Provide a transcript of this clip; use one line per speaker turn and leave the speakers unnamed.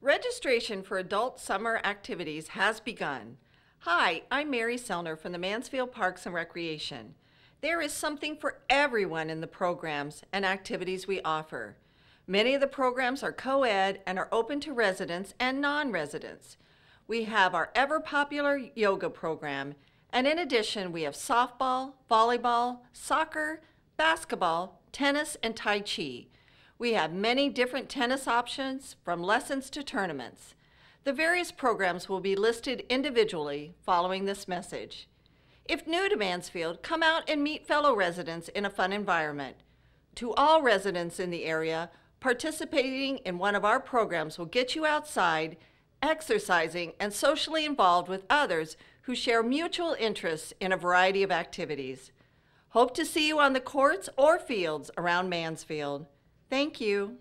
Registration for adult summer activities has begun. Hi, I'm Mary Selner from the Mansfield Parks and Recreation. There is something for everyone in the programs and activities we offer. Many of the programs are co-ed and are open to residents and non-residents. We have our ever-popular yoga program, and in addition, we have softball, volleyball, soccer, basketball, tennis, and Tai Chi. We have many different tennis options from lessons to tournaments. The various programs will be listed individually following this message. If new to Mansfield, come out and meet fellow residents in a fun environment. To all residents in the area, participating in one of our programs will get you outside, exercising, and socially involved with others who share mutual interests in a variety of activities. Hope to see you on the courts or fields around Mansfield. Thank you.